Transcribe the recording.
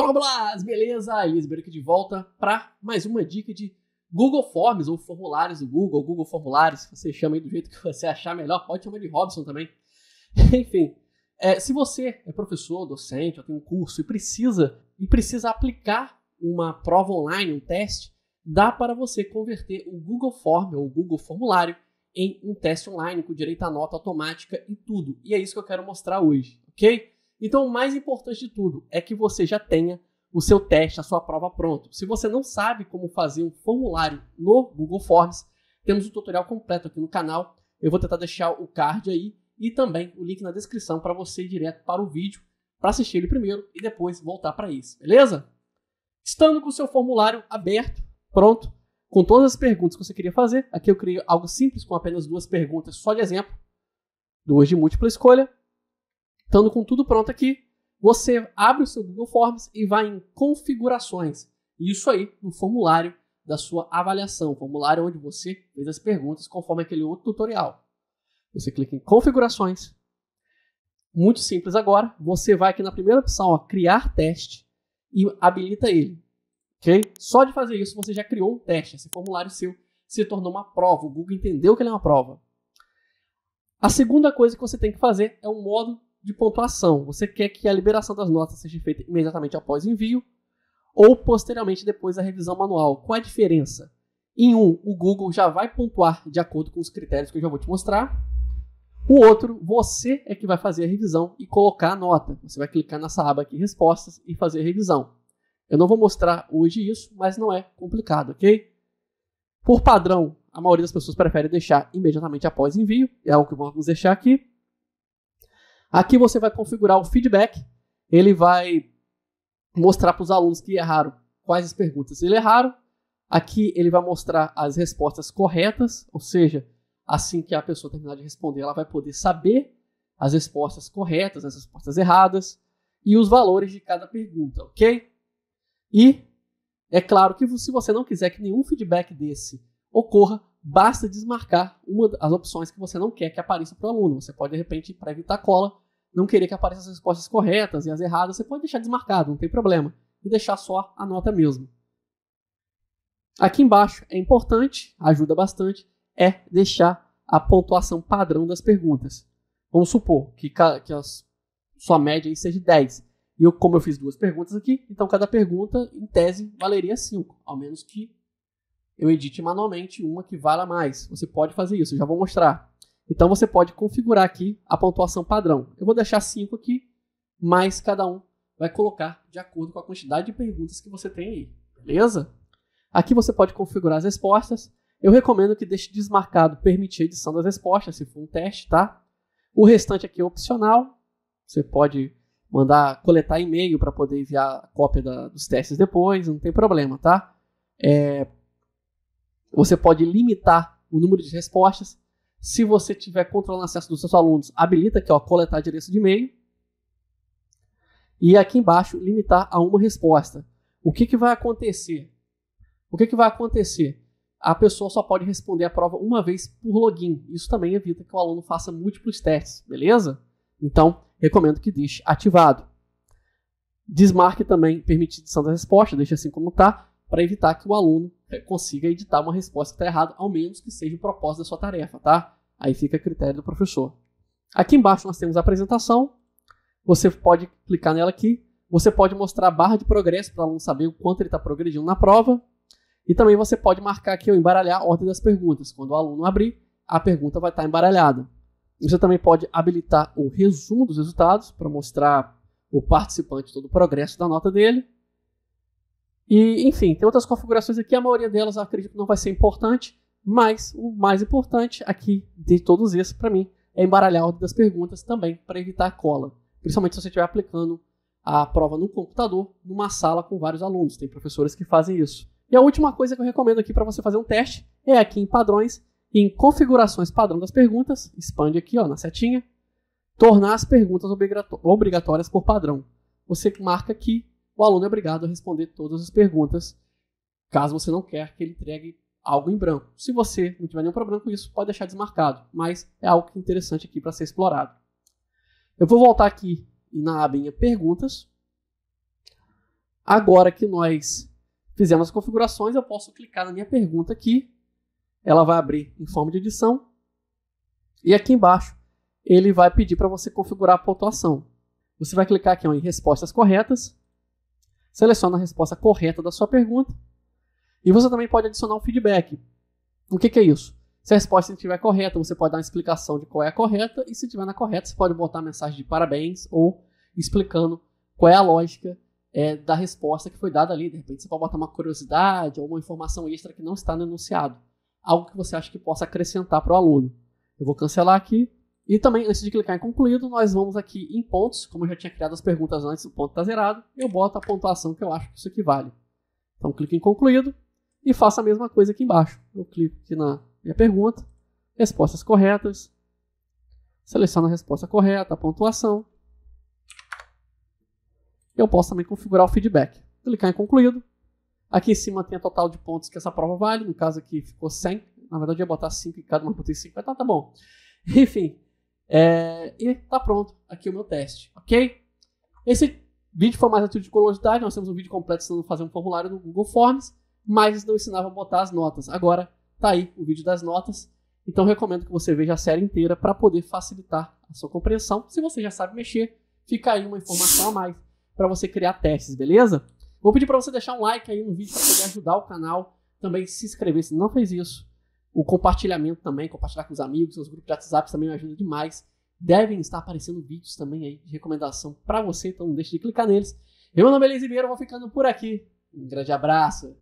Fala, Blas! Beleza? Elisabeth aqui de volta para mais uma dica de Google Forms ou formulários do Google, Google Formulários, se você chama aí do jeito que você achar melhor, pode chamar de Robson também. Enfim, é, se você é professor, docente, ou tem um curso e precisa e precisa aplicar uma prova online, um teste, dá para você converter o Google Form ou o Google Formulário em um teste online com direito à nota automática e tudo. E é isso que eu quero mostrar hoje, ok? Então, o mais importante de tudo é que você já tenha o seu teste, a sua prova pronto. Se você não sabe como fazer um formulário no Google Forms, temos um tutorial completo aqui no canal. Eu vou tentar deixar o card aí e também o link na descrição para você ir direto para o vídeo para assistir ele primeiro e depois voltar para isso, beleza? Estando com o seu formulário aberto, pronto, com todas as perguntas que você queria fazer, aqui eu criei algo simples com apenas duas perguntas só de exemplo, duas de múltipla escolha Estando com tudo pronto aqui, você abre o seu Google Forms e vai em configurações. Isso aí, no formulário da sua avaliação, formulário onde você fez as perguntas conforme aquele outro tutorial. Você clica em configurações. Muito simples agora, você vai aqui na primeira opção, ó, criar teste e habilita ele. OK? Só de fazer isso você já criou um teste, esse formulário seu se tornou uma prova, o Google entendeu que ele é uma prova. A segunda coisa que você tem que fazer é o um modo de pontuação. Você quer que a liberação das notas seja feita imediatamente após o envio ou posteriormente depois da revisão manual. Qual a diferença? Em um, o Google já vai pontuar de acordo com os critérios que eu já vou te mostrar. O outro, você é que vai fazer a revisão e colocar a nota. Você vai clicar nessa aba aqui, respostas, e fazer a revisão. Eu não vou mostrar hoje isso, mas não é complicado, ok? Por padrão, a maioria das pessoas prefere deixar imediatamente após envio, é algo que vamos deixar aqui. Aqui você vai configurar o feedback, ele vai mostrar para os alunos que erraram quais as perguntas eles erraram. Aqui ele vai mostrar as respostas corretas, ou seja, assim que a pessoa terminar de responder, ela vai poder saber as respostas corretas, as respostas erradas e os valores de cada pergunta, ok? E é claro que se você não quiser que nenhum feedback desse ocorra, basta desmarcar uma das opções que você não quer que apareça para o aluno. Você pode, de repente, para evitar cola, não querer que apareçam as respostas corretas e as erradas, você pode deixar desmarcado, não tem problema, e deixar só a nota mesmo. Aqui embaixo é importante, ajuda bastante, é deixar a pontuação padrão das perguntas. Vamos supor que, que sua média aí seja 10. E eu, como eu fiz duas perguntas aqui, então cada pergunta, em tese, valeria 5, ao menos que eu edite manualmente uma que valha mais. Você pode fazer isso, eu já vou mostrar. Então você pode configurar aqui a pontuação padrão. Eu vou deixar 5 aqui, mas cada um vai colocar de acordo com a quantidade de perguntas que você tem aí, beleza? Aqui você pode configurar as respostas. Eu recomendo que deixe desmarcado permitir a edição das respostas, se for um teste, tá? O restante aqui é opcional. Você pode mandar coletar e-mail para poder enviar a cópia da, dos testes depois, não tem problema, tá? É, você pode limitar o número de respostas. Se você tiver controlando o acesso dos seus alunos, habilita aqui, ó, coletar endereço de e-mail. E aqui embaixo, limitar a uma resposta. O que, que vai acontecer? O que, que vai acontecer? A pessoa só pode responder a prova uma vez por login. Isso também evita que o aluno faça múltiplos testes, beleza? Então, recomendo que deixe ativado. Desmarque também permitir edição da resposta, deixe assim como está para evitar que o aluno é, consiga editar uma resposta que está errada, ao menos que seja o propósito da sua tarefa, tá? Aí fica a critério do professor. Aqui embaixo nós temos a apresentação. Você pode clicar nela aqui. Você pode mostrar a barra de progresso para o aluno saber o quanto ele está progredindo na prova. E também você pode marcar aqui ou embaralhar a ordem das perguntas. Quando o aluno abrir, a pergunta vai estar tá embaralhada. Você também pode habilitar o resumo dos resultados para mostrar o participante todo o progresso da nota dele. E, enfim, tem outras configurações aqui, a maioria delas eu acredito que não vai ser importante, mas o mais importante aqui de todos esses, para mim, é embaralhar a ordem das perguntas também, para evitar a cola. Principalmente se você estiver aplicando a prova no computador, numa sala com vários alunos. Tem professores que fazem isso. E a última coisa que eu recomendo aqui para você fazer um teste é aqui em padrões, em configurações padrão das perguntas, expande aqui ó, na setinha, tornar as perguntas obrigatórias por padrão. Você marca aqui o aluno é obrigado a responder todas as perguntas, caso você não quer que ele entregue algo em branco. Se você não tiver nenhum problema com isso, pode deixar desmarcado, mas é algo é interessante aqui para ser explorado. Eu vou voltar aqui na abinha Perguntas. Agora que nós fizemos as configurações, eu posso clicar na minha pergunta aqui. Ela vai abrir em forma de edição. E aqui embaixo, ele vai pedir para você configurar a pontuação. Você vai clicar aqui em Respostas Corretas seleciona a resposta correta da sua pergunta. E você também pode adicionar um feedback. O que, que é isso? Se a resposta estiver correta, você pode dar uma explicação de qual é a correta, e se estiver na correta, você pode botar a mensagem de parabéns ou explicando qual é a lógica é, da resposta que foi dada ali. De repente, você pode botar uma curiosidade ou uma informação extra que não está no enunciado. Algo que você acha que possa acrescentar para o aluno. Eu vou cancelar aqui e também, antes de clicar em concluído, nós vamos aqui em pontos. Como eu já tinha criado as perguntas antes, o ponto está zerado. Eu boto a pontuação que eu acho que isso aqui vale. Então, clique em concluído e faça a mesma coisa aqui embaixo. Eu clico aqui na minha pergunta, respostas corretas, seleciono a resposta correta, a pontuação. Eu posso também configurar o feedback. Clicar em concluído. Aqui em cima tem a total de pontos que essa prova vale. No caso aqui ficou 100. Na verdade, eu ia botar 5 em cada, mas botei 5. Mas tá, tá bom. Enfim, é, e tá pronto, aqui é o meu teste, ok? Esse vídeo foi mais atitude de curiosidade, nós temos um vídeo completo ensinando a fazer um formulário no Google Forms, mas não ensinava a botar as notas. Agora tá aí o vídeo das notas, então recomendo que você veja a série inteira para poder facilitar a sua compreensão. Se você já sabe mexer, fica aí uma informação a mais para você criar testes, beleza? Vou pedir para você deixar um like aí no vídeo para poder ajudar o canal, também se inscrever se não fez isso o compartilhamento também, compartilhar com os amigos, seus grupos de WhatsApp também me ajuda demais. Devem estar aparecendo vídeos também aí de recomendação para você, então não deixe de clicar neles. Eu, meu nome é Elias Ribeiro, vou ficando por aqui. Um grande abraço!